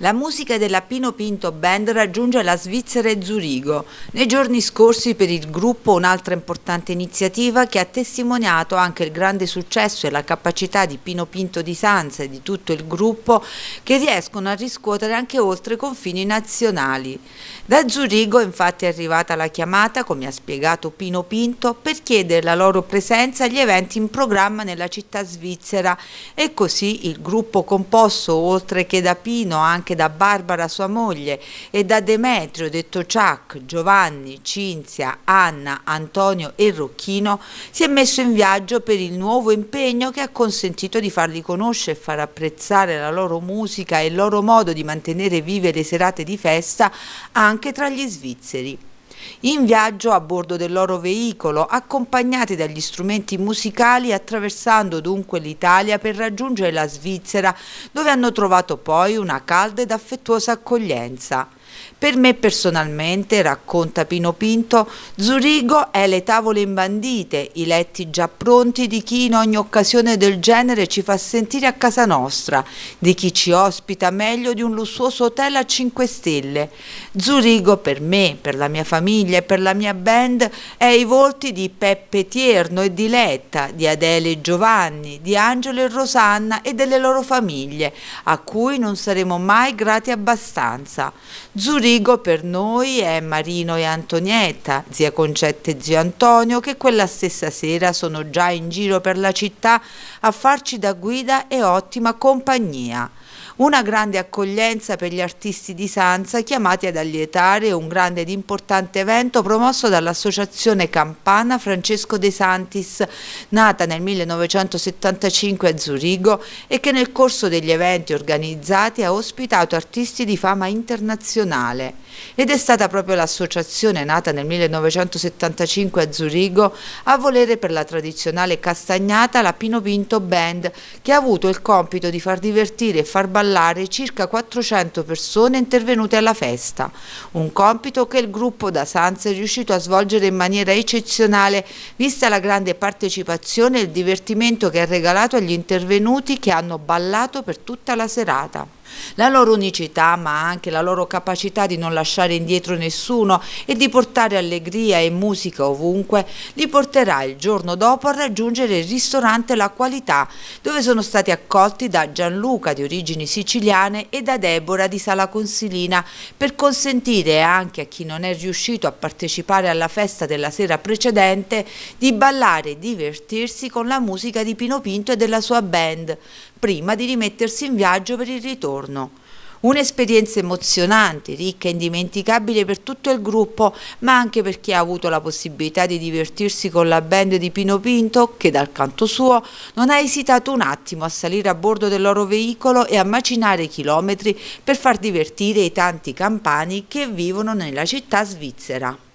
La musica della Pino Pinto Band raggiunge la Svizzera e Zurigo. Nei giorni scorsi per il gruppo un'altra importante iniziativa che ha testimoniato anche il grande successo e la capacità di Pino Pinto di Sanza e di tutto il gruppo che riescono a riscuotere anche oltre i confini nazionali. Da Zurigo infatti è arrivata la chiamata, come ha spiegato Pino Pinto, per chiedere la loro presenza agli eventi in programma nella città svizzera e così il gruppo composto oltre che da Pino anche anche da Barbara sua moglie e da Demetrio detto Ciac, Giovanni, Cinzia, Anna, Antonio e Rocchino, si è messo in viaggio per il nuovo impegno che ha consentito di farli conoscere e far apprezzare la loro musica e il loro modo di mantenere vive le serate di festa anche tra gli svizzeri in viaggio a bordo del loro veicolo, accompagnati dagli strumenti musicali, attraversando dunque l'Italia per raggiungere la Svizzera, dove hanno trovato poi una calda ed affettuosa accoglienza. Per me personalmente, racconta Pino Pinto, Zurigo è le tavole imbandite, i letti già pronti di chi in ogni occasione del genere ci fa sentire a casa nostra, di chi ci ospita meglio di un lussuoso hotel a 5 stelle. Zurigo per me, per la mia famiglia e per la mia band è i volti di Peppe Tierno e di Letta, di Adele e Giovanni, di Angelo e Rosanna e delle loro famiglie, a cui non saremo mai grati abbastanza. Zurigo per noi è Marino e Antonietta, zia Concetta e zio Antonio, che quella stessa sera sono già in giro per la città a farci da guida e ottima compagnia. Una grande accoglienza per gli artisti di Sanza chiamati ad allietare un grande ed importante evento promosso dall'associazione campana Francesco De Santis, nata nel 1975 a Zurigo e che nel corso degli eventi organizzati ha ospitato artisti di fama internazionale. Ed è stata proprio l'associazione nata nel 1975 a Zurigo a volere per la tradizionale castagnata la Pino Pinto Band che ha avuto il compito di far divertire e far ballare ballare circa 400 persone intervenute alla festa, un compito che il gruppo da Sanz è riuscito a svolgere in maniera eccezionale vista la grande partecipazione e il divertimento che ha regalato agli intervenuti che hanno ballato per tutta la serata la loro unicità ma anche la loro capacità di non lasciare indietro nessuno e di portare allegria e musica ovunque li porterà il giorno dopo a raggiungere il ristorante La Qualità dove sono stati accolti da Gianluca di origini siciliane e da Deborah di Sala Consilina per consentire anche a chi non è riuscito a partecipare alla festa della sera precedente di ballare e divertirsi con la musica di Pino Pinto e della sua band prima di rimettersi in viaggio per il ritorno. Un'esperienza emozionante, ricca e indimenticabile per tutto il gruppo, ma anche per chi ha avuto la possibilità di divertirsi con la band di Pino Pinto, che dal canto suo non ha esitato un attimo a salire a bordo del loro veicolo e a macinare chilometri per far divertire i tanti campani che vivono nella città svizzera.